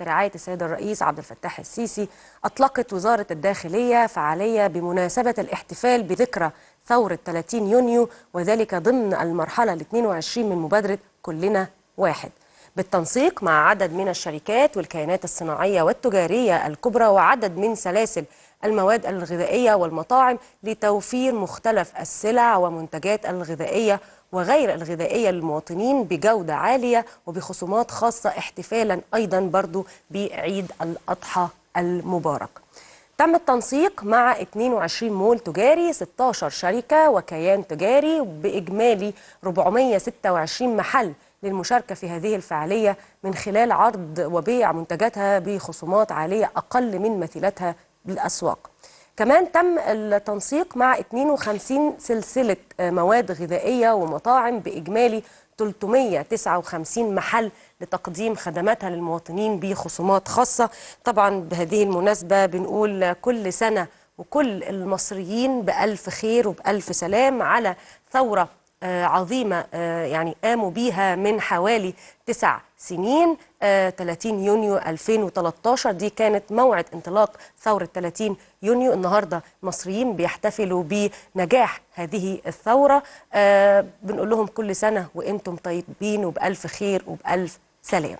برعاية السيد الرئيس عبد الفتاح السيسي أطلقت وزارة الداخلية فعالية بمناسبة الاحتفال بذكرى ثورة 30 يونيو وذلك ضمن المرحلة الـ 22 من مبادرة كلنا واحد بالتنسيق مع عدد من الشركات والكيانات الصناعية والتجارية الكبرى وعدد من سلاسل المواد الغذائية والمطاعم لتوفير مختلف السلع ومنتجات الغذائية وغير الغذائية للمواطنين بجودة عالية وبخصومات خاصة احتفالا أيضا برضو بعيد الأضحى المبارك تم التنسيق مع 22 مول تجاري 16 شركة وكيان تجاري بإجمالي 426 محل للمشاركة في هذه الفعالية من خلال عرض وبيع منتجاتها بخصومات عالية أقل من مثيلاتها بالأسواق كمان تم التنسيق مع 52 سلسلة مواد غذائية ومطاعم بإجمالي 359 محل لتقديم خدماتها للمواطنين بخصومات خاصة طبعا بهذه المناسبة بنقول كل سنة وكل المصريين بألف خير وبألف سلام على ثورة آه، عظيمة آه، يعني قاموا بيها من حوالي تسع سنين 30 آه، يونيو 2013 دي كانت موعد انطلاق ثورة 30 يونيو النهاردة مصريين بيحتفلوا بنجاح هذه الثورة بنقول لهم كل سنة وانتم طيبين وبألف خير وبألف سلام